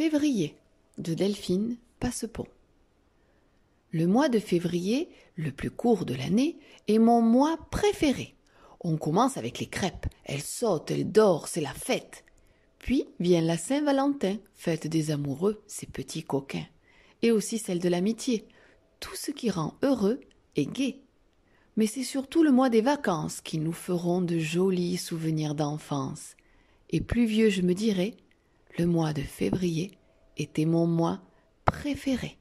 Février de Delphine Passepont. Le mois de février, le plus court de l'année, est mon mois préféré. On commence avec les crêpes. Elles sautent, elles dorment, c'est la fête. Puis vient la Saint-Valentin, fête des amoureux, ces petits coquins. Et aussi celle de l'amitié. Tout ce qui rend heureux et gai. Mais c'est surtout le mois des vacances qui nous feront de jolis souvenirs d'enfance. Et plus vieux je me dirai, le mois de février était mon mois préféré.